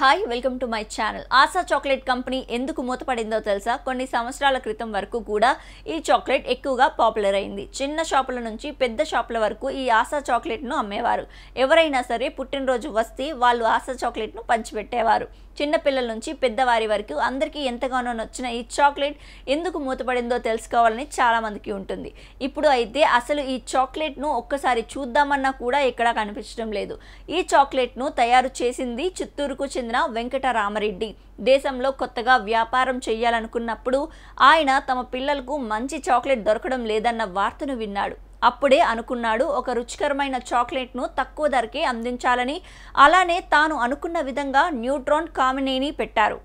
hi welcome to my channel Asha chocolate company ఎందుకు మూతపడిందో తెలుసా కొన్ని సంవత్సరాల క్రితం వరకు కూడా ఈ చాక్లెట్ ఎక్కువగా పాపులర్ అయింది చిన్న షాపుల నుంచి పెద్ద షాపుల వరకు ఈ ఆశా చాక్లెట్ను అమ్మేవారు ఎవరైనా సరే పుట్టినరోజు వస్తే వాళ్ళు ఆశా చాక్లెట్ను పంచిపెట్టేవారు చిన్నపిల్లల నుంచి పెద్దవారి వరకు అందరికీ ఎంతగానో నచ్చిన ఈ చాక్లెట్ ఎందుకు మూతపడిందో తెలుసుకోవాలని చాలామందికి ఉంటుంది ఇప్పుడు అయితే అసలు ఈ చాక్లెట్ను ఒక్కసారి చూద్దామన్నా కూడా ఎక్కడా కనిపించడం లేదు ఈ చాక్లెట్ను తయారు చేసింది చిత్తూరుకు చెందిన వెంకటరామరెడ్డి దేశంలో కొత్తగా వ్యాపారం చేయాలనుకున్నప్పుడు ఆయన తమ పిల్లలకు మంచి చాక్లెట్ దొరకడం లేదన్న వార్తను విన్నాడు అప్పుడే అనుకున్నాడు ఒక రుచికరమైన చాక్లెట్ను తక్కువ ధరకే అందించాలని అలానే తాను అనుకున్న విధంగా న్యూట్రాన్ కామినేని పెట్టారు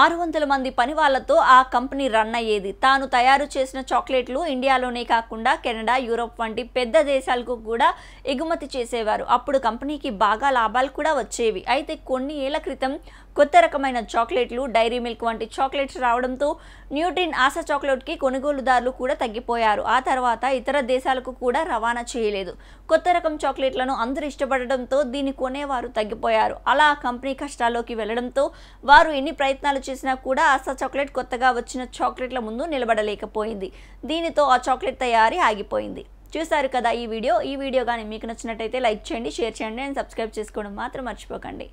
ఆరు వందల మంది పని వాళ్ళతో ఆ కంపెనీ రన్ అయ్యేది తాను తయారు చేసిన చాక్లెట్లు ఇండియాలోనే కాకుండా కెనడా యూరోప్ వంటి పెద్ద దేశాలకు కూడా ఎగుమతి చేసేవారు అప్పుడు కంపెనీకి బాగా లాభాలు కూడా వచ్చేవి అయితే కొన్ని ఏళ్ల క్రితం కొత్త రకమైన చాక్లెట్లు డైరీ మిల్క్ వంటి చాక్లెట్స్ రావడంతో న్యూట్రిన్ ఆశా చాక్లెట్కి కొనుగోలుదారులు కూడా తగ్గిపోయారు ఆ తర్వాత ఇతర దేశాలకు కూడా రవాణా చేయలేదు కొత్త రకం చాక్లెట్లను అందరూ ఇష్టపడడంతో దీన్ని కొనేవారు తగ్గిపోయారు అలా కంపెనీ కష్టాల్లోకి వెళ్లడంతో వారు ఎన్ని ప్రయత్నాలు చేసినా కూడా ఆశ చాక్లెట్ కొత్తగా వచ్చిన చాక్లెట్ల ముందు నిలబడలేకపోయింది దీనితో ఆ చాక్లెట్ తయారీ ఆగిపోయింది చూసారు కదా ఈ వీడియో ఈ వీడియో కానీ మీకు నచ్చినట్టయితే లైక్ చేయండి షేర్ చేయండి అండ్ సబ్స్క్రైబ్ చేసుకోవడం మాత్రం మర్చిపోకండి